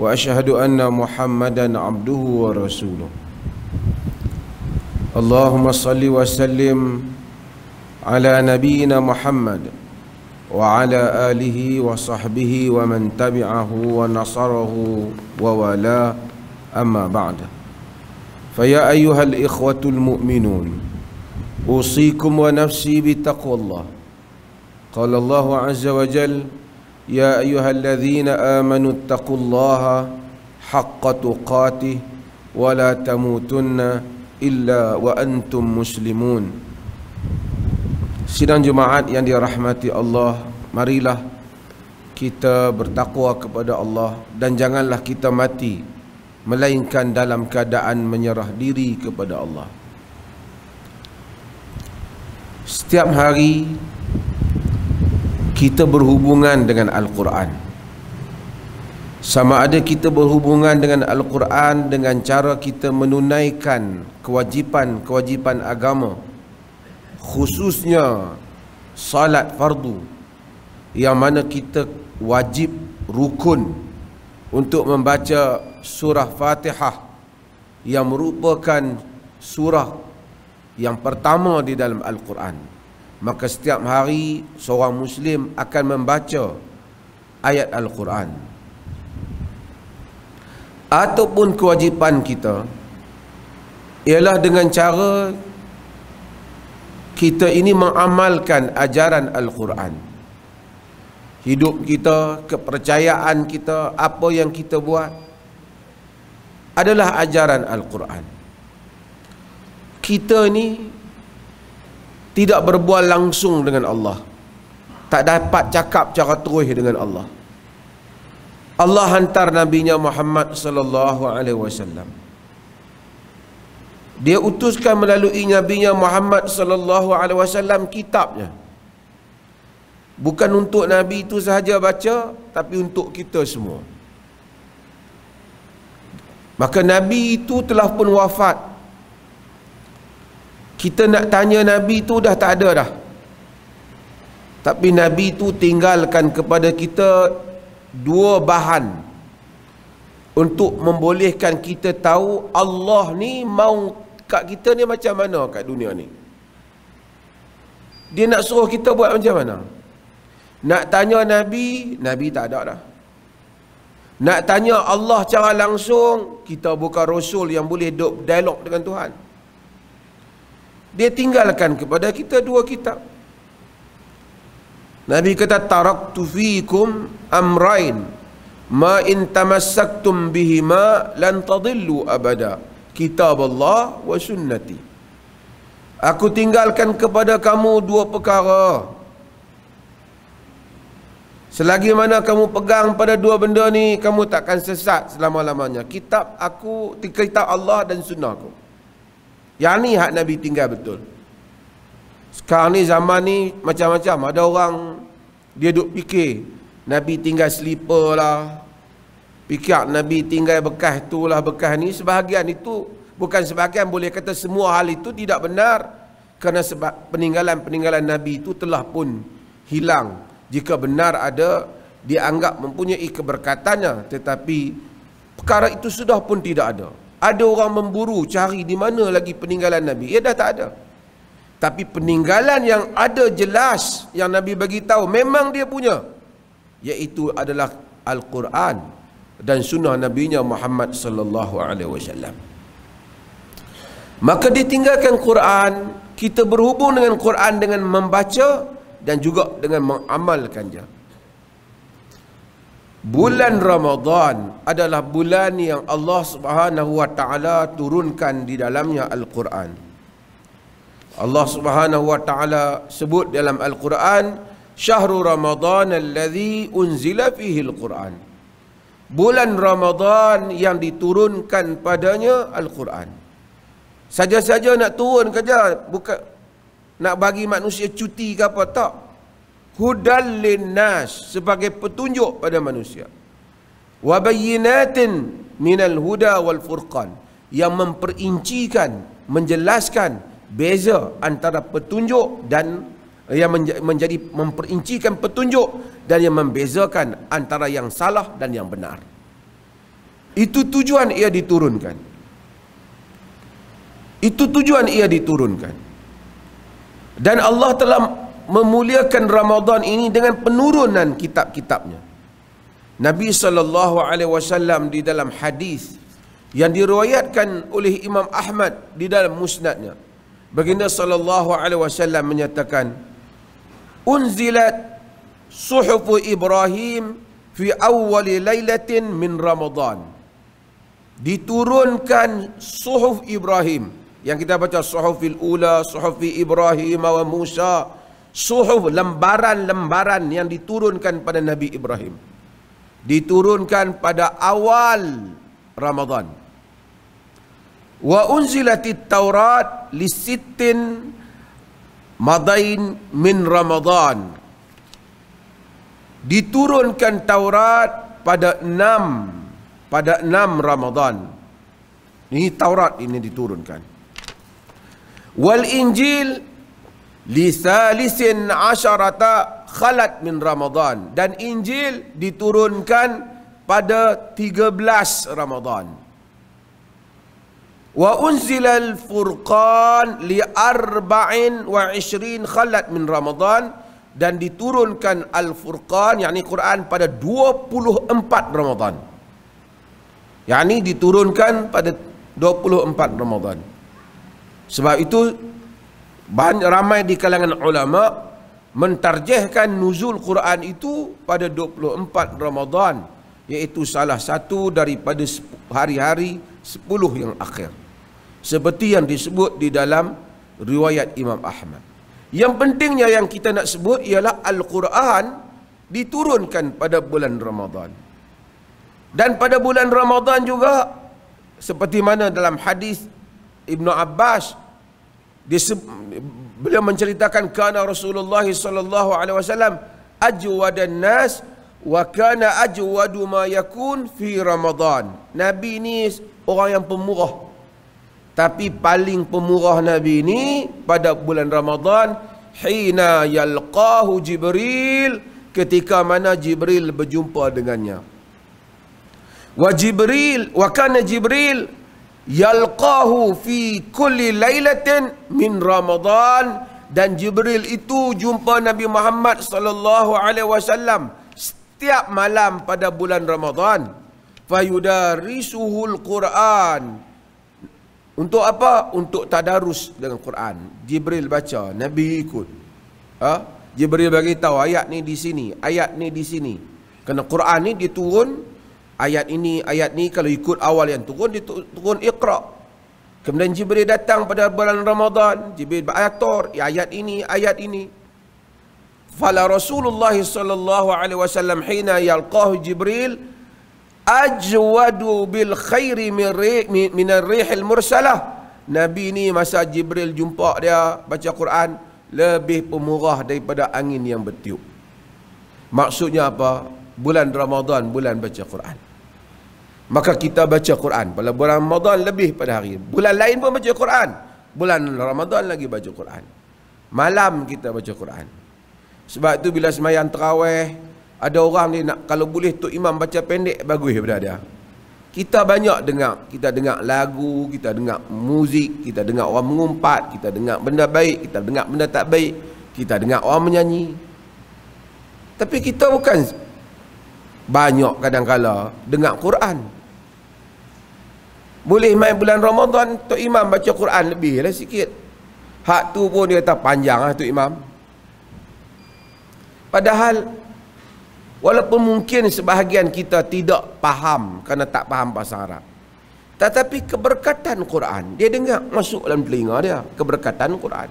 wa ashahadu anna muhammadan abduhu wa rasuluh Allahumma salli wa sallim ala nabiyina muhammad wa ala alihi wa sahbihi wa man tabi'ahu wa nasarahu wa wala amma ba'da فيا أيها الإخوة المؤمنون أوصيكم ونفسي بتقوى الله قال الله عز وجل يا أيها الذين آمنوا اتقوا الله حق تقاته ولا تموتن إلا وأنتم مسلمون Sidang Jumaat yang dirahmati Allah Marilah kita bertakwa kepada Allah Dan janganlah kita mati Melainkan dalam keadaan menyerah diri kepada Allah Setiap hari kita berhubungan dengan Al-Quran sama ada kita berhubungan dengan Al-Quran dengan cara kita menunaikan kewajipan-kewajipan agama khususnya salat fardu yang mana kita wajib rukun untuk membaca surah Fatihah yang merupakan surah yang pertama di dalam Al-Quran maka setiap hari seorang muslim akan membaca ayat al-Quran ataupun kewajipan kita ialah dengan cara kita ini mengamalkan ajaran al-Quran hidup kita kepercayaan kita apa yang kita buat adalah ajaran al-Quran kita ni tidak berbual langsung dengan Allah tak dapat cakap cara terus dengan Allah Allah hantar nabinya Muhammad sallallahu alaihi wasallam dia utuskan melalui nabinya Muhammad sallallahu alaihi wasallam kitabnya bukan untuk nabi itu sahaja baca tapi untuk kita semua maka nabi itu telah pun wafat kita nak tanya Nabi tu dah tak ada dah. Tapi Nabi tu tinggalkan kepada kita dua bahan untuk membolehkan kita tahu Allah ni mau kat kita ni macam mana kat dunia ni. Dia nak suruh kita buat macam mana? Nak tanya Nabi, Nabi tak ada dah. Nak tanya Allah cara langsung, kita bukan Rasul yang boleh dialog dengan Tuhan dia tinggalkan kepada kita dua kitab Nabi kata taraktu fikum amrain ma in tamassaktum bihima lan tadillu abada kitab Allah wa sunnati Aku tinggalkan kepada kamu dua perkara Selagi mana kamu pegang pada dua benda ni kamu takkan sesat selama-lamanya kitab aku kitab Allah dan sunnahku yang ni hak Nabi tinggal betul. Sekarang ni zaman ni macam-macam. Ada orang dia duk fikir Nabi tinggal sleeper lah. Fikir Nabi tinggal bekas tu lah bekas ni. Sebahagian itu bukan sebahagian boleh kata semua hal itu tidak benar. Kerana sebab peninggalan-peninggalan Nabi itu telah pun hilang. Jika benar ada dianggap mempunyai keberkatannya tetapi perkara itu sudah pun tidak ada ada orang memburu cari di mana lagi peninggalan Nabi. Ya dah tak ada. Tapi peninggalan yang ada jelas yang Nabi bagi tahu memang dia punya yaitu adalah Al-Quran dan sunnah Nabi Nya Muhammad sallallahu alaihi wasallam. Maka ditinggalkan Quran, kita berhubung dengan Quran dengan membaca dan juga dengan mengamalkannya. Bulan Ramadhan adalah bulan yang Allah Subhanahu wa taala turunkan di dalamnya Al-Quran. Allah Subhanahu wa taala sebut dalam Al-Quran, "Syahrul Ramadan allazi unzila fihi Al-Quran." Bulan Ramadhan yang diturunkan padanya Al-Quran. Saja-saja nak turun kerja bukan nak bagi manusia cuti ke apa tak? hudallin nas sebagai petunjuk pada manusia wa bayyinatin minal huda wal furqan yang memperincikan menjelaskan beza antara petunjuk dan eh, yang menjadi memperincikan petunjuk dan yang membezakan antara yang salah dan yang benar itu tujuan ia diturunkan itu tujuan ia diturunkan dan Allah telah memuliakan Ramadhan ini dengan penurunan kitab-kitabnya. Nabi saw di dalam hadis yang diriwayatkan oleh Imam Ahmad di dalam musnadnya. Baginda saw menyatakan unzilat suhuf Ibrahim fi awal laylatin min Ramadhan. Diturunkan suhuf Ibrahim yang kita baca suhufil ula, suhufi Ibrahim wa Musa, suhuf lembaran-lembaran yang diturunkan pada Nabi Ibrahim. Diturunkan pada awal Ramadan. Wa unzilatit Taurat li sittin madain min Ramadan. Diturunkan Taurat pada enam pada enam Ramadan. Ini Taurat ini diturunkan. Wal Injil lisalisin asharata khalat min Ramadan dan Injil diturunkan pada 13 Ramadan. Wa unzila al-Furqan li arba'in wa ishrin khalat min Ramadan dan diturunkan Al-Furqan yakni Quran pada 24 Ramadan. Yakni diturunkan pada 24 Ramadan. Sebab itu banyak ramai di kalangan ulama mentarjihkan nuzul Quran itu pada 24 Ramadhan, iaitu salah satu daripada hari-hari 10 yang akhir seperti yang disebut di dalam riwayat Imam Ahmad yang pentingnya yang kita nak sebut ialah Al-Quran diturunkan pada bulan Ramadhan, dan pada bulan Ramadhan juga seperti mana dalam hadis Ibnu Abbas beliau menceritakan kana Rasulullah sallallahu alaihi wasallam ajwadan nas wa kana ajwadu ma yakun fi Ramadan. Nabi ni orang yang pemurah. Tapi paling pemurah Nabi ni pada bulan Ramadan hina yalqahu Jibril ketika mana Jibril berjumpa dengannya. Wa Jibril wa kana Jibril yalqahu fi kulli lailatin min Ramadan dan Jibril itu jumpa Nabi Muhammad sallallahu alaihi wasallam setiap malam pada bulan Ramadan fayudarisuhul Quran untuk apa untuk tadarus dengan Quran Jibril baca Nabi ikut ha? Jibril bagi tahu ayat ni di sini ayat ni di sini kerana Quran ni diturun ayat ini ayat ni kalau ikut awal yang turun dia turun iqra kemudian jibril datang pada bulan ramadan jibril beratur ya, ayat ini ayat ini fala rasulullah sallallahu alaihi wasallam hina yalqahu jibril ajwadu bil khairi min min ar-rihil mursalah nabi ni masa jibril jumpa dia baca quran lebih pemurah daripada angin yang bertiup maksudnya apa bulan ramadan bulan baca quran maka kita baca Quran pada bulan Ramadan lebih pada hari bulan lain pun baca Quran bulan Ramadan lagi baca Quran malam kita baca Quran sebab tu bila semayang terawih ada orang ni nak kalau boleh tu imam baca pendek bagus pada dia kita banyak dengar kita dengar lagu kita dengar muzik kita dengar orang mengumpat kita dengar benda baik kita dengar benda tak baik kita dengar orang menyanyi tapi kita bukan banyak kadang-kala dengar Quran. Boleh main bulan Ramadan Tok Imam baca Quran lebih lah sikit Hak tu pun dia kata panjang lah Tok Imam Padahal Walaupun mungkin sebahagian kita tidak faham Kerana tak faham bahasa Arab Tetapi keberkatan Quran Dia dengar masuk dalam telinga dia Keberkatan Quran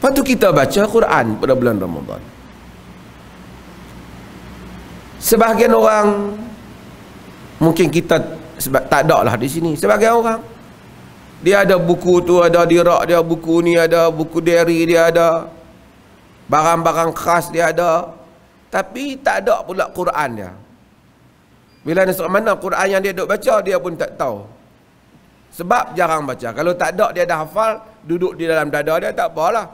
Lepas tu kita baca Quran pada bulan Ramadan Sebahagian orang mungkin kita sebab tak ada lah di sini sebagai orang dia ada buku tu ada di rak dia buku ni ada buku diary dia ada barang-barang khas dia ada tapi tak ada pula Quran dia bila ni mana Quran yang dia duk baca dia pun tak tahu sebab jarang baca kalau tak ada dia dah hafal duduk di dalam dada dia tak apalah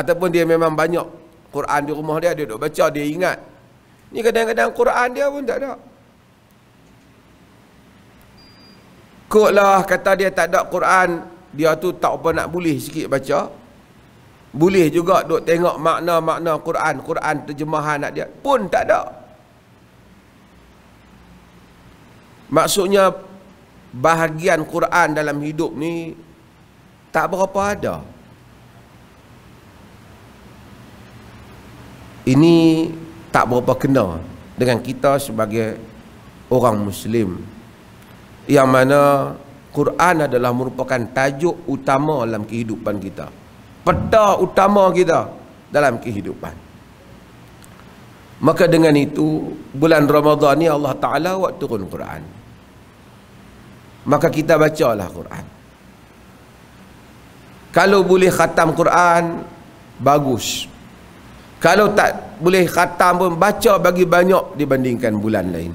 ataupun dia memang banyak Quran di rumah dia dia duk baca dia ingat ni kadang-kadang Quran dia pun tak ada Kok lah kata dia tak ada Quran, dia tu tak apa nak boleh sikit baca. Boleh juga duk tengok makna-makna Quran, Quran terjemahan nak dia pun tak ada. Maksudnya bahagian Quran dalam hidup ni tak berapa ada. Ini tak berapa kena dengan kita sebagai orang muslim yang mana Quran adalah merupakan tajuk utama dalam kehidupan kita. Peta utama kita dalam kehidupan. Maka dengan itu bulan Ramadhan ni Allah Taala waktu turun Quran. Maka kita bacalah Quran. Kalau boleh khatam Quran bagus. Kalau tak boleh khatam pun baca bagi banyak dibandingkan bulan lain.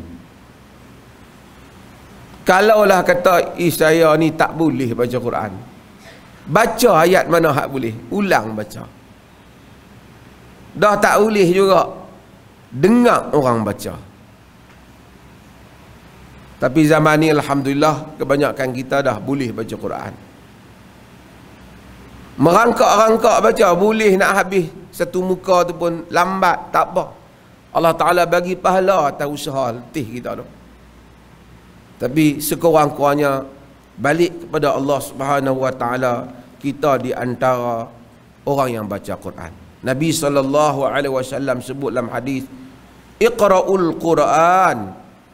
Kalaulah kata, "Ih ni tak boleh baca Quran." Baca ayat mana hak boleh? Ulang baca. Dah tak boleh juga dengar orang baca. Tapi zaman ni alhamdulillah kebanyakan kita dah boleh baca Quran. Merangkak-rangkak baca boleh nak habis satu muka tu pun lambat tak apa. Allah Taala bagi pahala atas usaha letih kita tu tapi sekurang-kurangnya balik kepada Allah Subhanahu wa taala kita di antara orang yang baca Quran. Nabi sallallahu alaihi wasallam sebut dalam hadis Iqra'ul Quran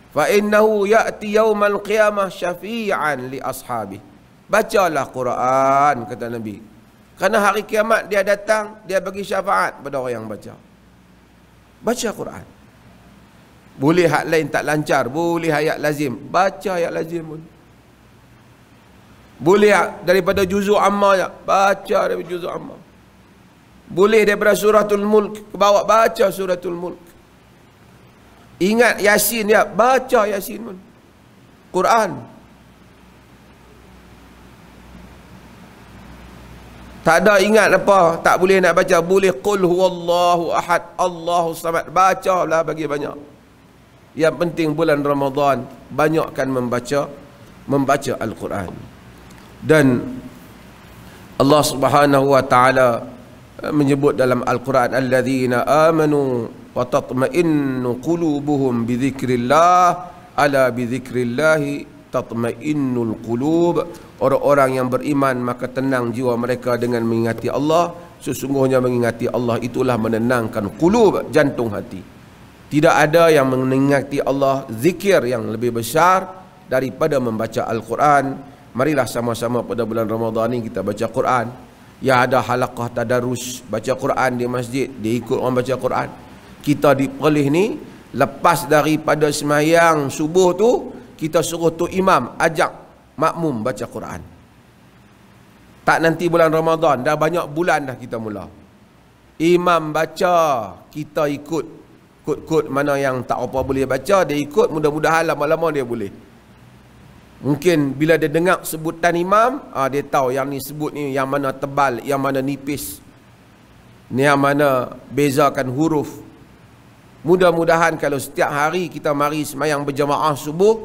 fa innahu ya'ti yawmal qiyamah syafi'an li ashabi. Bacalah Quran kata Nabi. Karena hari kiamat dia datang, dia bagi syafaat kepada orang yang baca. Baca Quran. Boleh hak lain tak lancar, boleh ayat lazim. Baca ayat lazim pun. Boleh daripada juzuk amma je. Ya, baca daripada juzuk amma. Boleh daripada suratul mulk. Bawa baca suratul mulk. Ingat yasin ya. Baca yasin pun. Quran. Tak ada ingat apa. Tak boleh nak baca. Boleh. Qul huwallahu ahad. Allahu samad. Baca lah bagi banyak. Yang penting bulan Ramadhan banyakkan membaca membaca Al-Quran. Dan Allah Subhanahu wa taala eh, menyebut dalam Al-Quran al alladzina amanu wa tatma'innu qulubuhum bi dzikrillah ala bi dzikrillah tatma'innul qulub orang-orang yang beriman maka tenang jiwa mereka dengan mengingati Allah sesungguhnya mengingati Allah itulah menenangkan qulub jantung hati. Tidak ada yang mengingati Allah zikir yang lebih besar daripada membaca Al-Quran. Marilah sama-sama pada bulan Ramadhan ini kita baca Quran. Ya ada halakah tadarus baca Quran di masjid, diikut orang baca Quran. Kita dipilih ni lepas daripada semayang subuh tu kita suruh tu imam ajak makmum baca Quran. Tak nanti bulan Ramadhan, dah banyak bulan dah kita mula. Imam baca, kita ikut kod-kod mana yang tak apa boleh baca dia ikut mudah-mudahan lama-lama dia boleh mungkin bila dia dengar sebutan imam ah, dia tahu yang ni sebut ni yang mana tebal yang mana nipis ni yang mana bezakan huruf mudah-mudahan kalau setiap hari kita mari semayang berjamaah subuh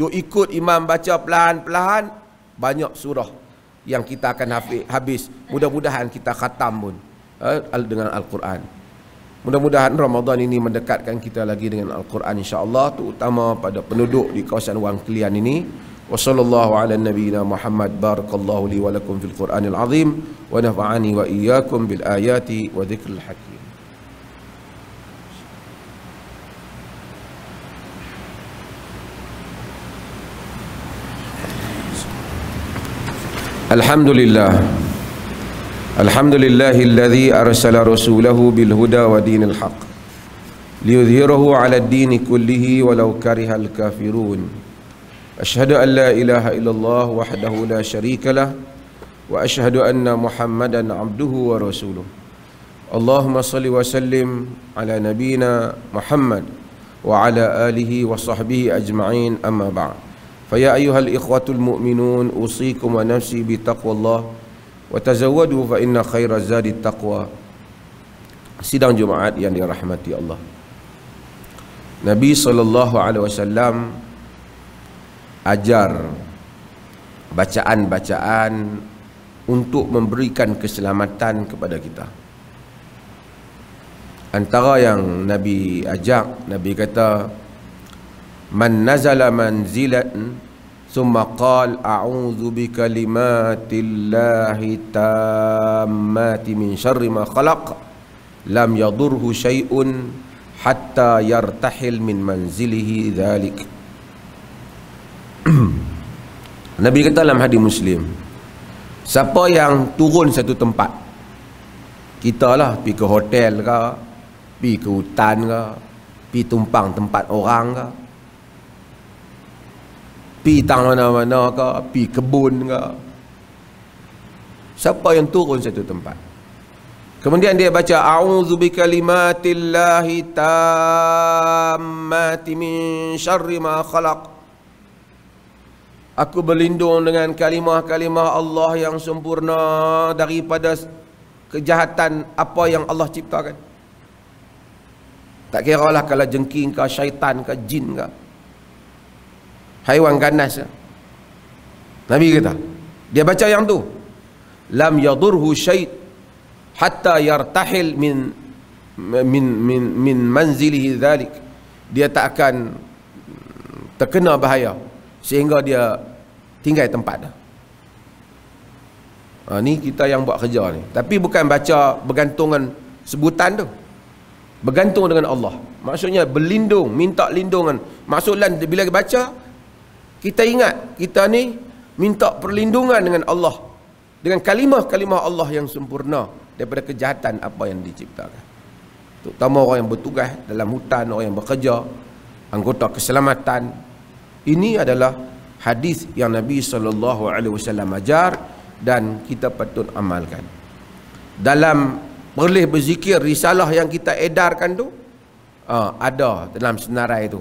duk ikut imam baca pelahan pelahan banyak surah yang kita akan habis mudah-mudahan kita khatam pun eh, dengan Al-Quran Mudah-mudahan Ramadan ini mendekatkan kita lagi dengan Al-Quran insya-Allah terutama pada penduduk di kawasan Wang Kelian ini. Wassallallahu ala nabiyyina Muhammad barakallahu li wa lakum fil Qur'anil azim wa nafa'ani wa iyyakum bil ayati wa dzikril hakim. الحمد Alhamdulillahilladzi arsala rasulahu bil huda wa dinil haq liyudhhirahu 'ala ad-din kullihi walau karihal kafirun. Ashhadu an la ilaha illallah wahdahu la syarikalah wa ashhadu anna Muhammadan 'abduhu wa rasuluh. Allahumma salli wa sallim 'ala nabiyyina Muhammad wa 'ala alihi wa sahbihi ajma'in amma ba'd. Fa ya ayyuhal ikhwatul mu'minun usikum wa nafsi bi taqwallah wa tazawwadu fa inna khaira zadi taqwa sidang jumaat yang dirahmati Allah Nabi sallallahu alaihi wasallam ajar bacaan-bacaan untuk memberikan keselamatan kepada kita antara yang Nabi ajak Nabi kata man nazala manzilatan ثم قال أعوذ بكلمات الله التامات من شر ما خلق لم يضره شيء حتى يرتحل من منزله ذلك Nabi kata dalam hadis Muslim Siapa yang turun satu tempat Kita lah pergi ke hotel ke Pergi ke hutan ke Pergi tumpang tempat orang ke pi tang mana-mana ke pi kebun ke siapa yang turun satu tempat kemudian dia baca a'udzu bikalimatillahi tammati min syarri ma khalaq aku berlindung dengan kalimah-kalimah Allah yang sempurna daripada kejahatan apa yang Allah ciptakan tak kira lah kalau jengking ke syaitan ke jin ke haiwan ganas Nabi kata dia baca yang tu lam yadurhu syait hatta yartahil min min min min manzilihi dhalik dia tak akan terkena bahaya sehingga dia tinggal tempat dah ha, ni kita yang buat kerja ni tapi bukan baca bergantungan sebutan tu bergantung dengan Allah maksudnya berlindung minta lindungan maksudnya bila baca kita ingat kita ni minta perlindungan dengan Allah dengan kalimah-kalimah Allah yang sempurna daripada kejahatan apa yang diciptakan terutama orang yang bertugas dalam hutan orang yang bekerja anggota keselamatan ini adalah hadis yang Nabi sallallahu alaihi wasallam ajar dan kita patut amalkan dalam boleh berzikir risalah yang kita edarkan tu ah, ada dalam senarai itu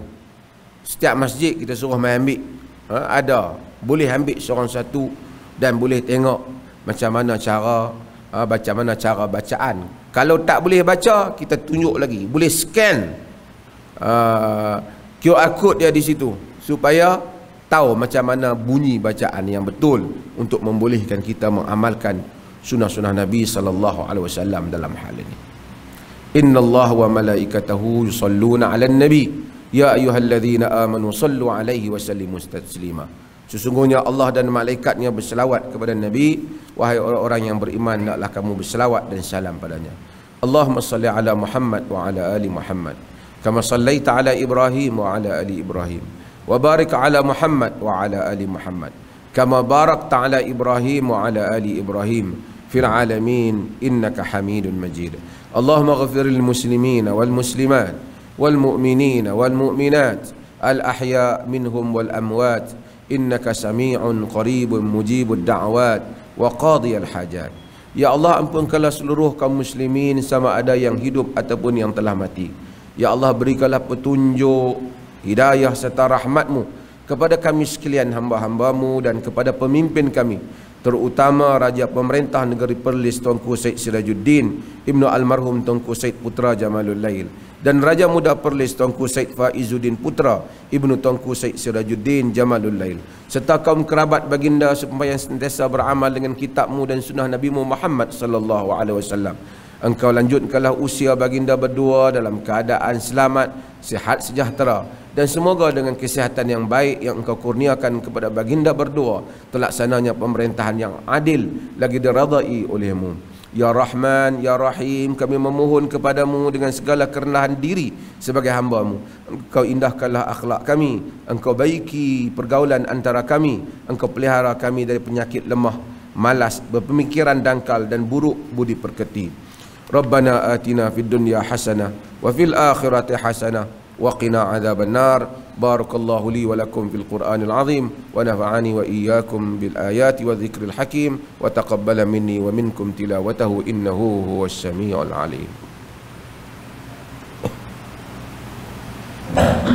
setiap masjid kita suruh mengambil ha, ada boleh ambil seorang satu dan boleh tengok macam mana cara ha, baca mana cara bacaan kalau tak boleh baca kita tunjuk lagi boleh scan uh, ha, QR code dia di situ supaya tahu macam mana bunyi bacaan yang betul untuk membolehkan kita mengamalkan sunnah-sunnah Nabi sallallahu alaihi wasallam dalam hal ini Inna Allah wa malaikatahu yusalluna 'alan Nabi. Ya ayuhalladzina amanu sallu alaihi wa sallimu taslima. Sesungguhnya Allah dan malaikatnya berselawat kepada Nabi. Wahai orang-orang yang beriman, naklah kamu berselawat dan salam padanya. Allahumma salli ala Muhammad wa ala ali Muhammad. Kama sallaita ala Ibrahim wa ala ali Ibrahim. Wa barik ala Muhammad wa ala ali Muhammad. Kama barak ta'ala Ibrahim wa ala ali Ibrahim. Fil alamin innaka hamidun majid. Allahumma ghafir lil muslimina wal muslimat. والمؤمنين والمؤمنات الأحياء منهم والأموات إنك سميع قريب مجيب الدعوات وقاضي الحاجات Ya Allah ampunkanlah seluruh kaum muslimin sama ada yang hidup ataupun yang telah mati. Ya Allah berikanlah petunjuk, hidayah serta rahmatmu kepada kami sekalian hamba-hambamu dan kepada pemimpin kami terutama raja pemerintah negeri Perlis Tunku Said Sirajuddin ibnu almarhum Tunku Said putra Jamalul Lail dan raja muda Perlis Tunku Said Faizuddin putra ibnu Tunku Said Sirajuddin Jamalul Lail serta kaum kerabat baginda supaya sentiasa beramal dengan kitabmu dan sunnah Nabi Muhammad sallallahu alaihi wasallam engkau lanjutkanlah usia baginda berdua dalam keadaan selamat sihat sejahtera dan semoga dengan kesihatan yang baik yang engkau kurniakan kepada baginda berdua telaksananya pemerintahan yang adil lagi diradai olehmu Ya Rahman, Ya Rahim, kami memohon kepadamu dengan segala kerendahan diri sebagai hambamu. Engkau indahkanlah akhlak kami, engkau baiki pergaulan antara kami, engkau pelihara kami dari penyakit lemah, malas, berpemikiran dangkal dan buruk budi perketi. Rabbana atina fid dunya hasanah wa fil akhirati hasanah وقنا عذاب النار بارك الله لي ولكم في القرآن العظيم ونفعني وإياكم بالآيات والذكر الحكيم وتقبل مني ومنكم تلاوته إنه هو السميع العليم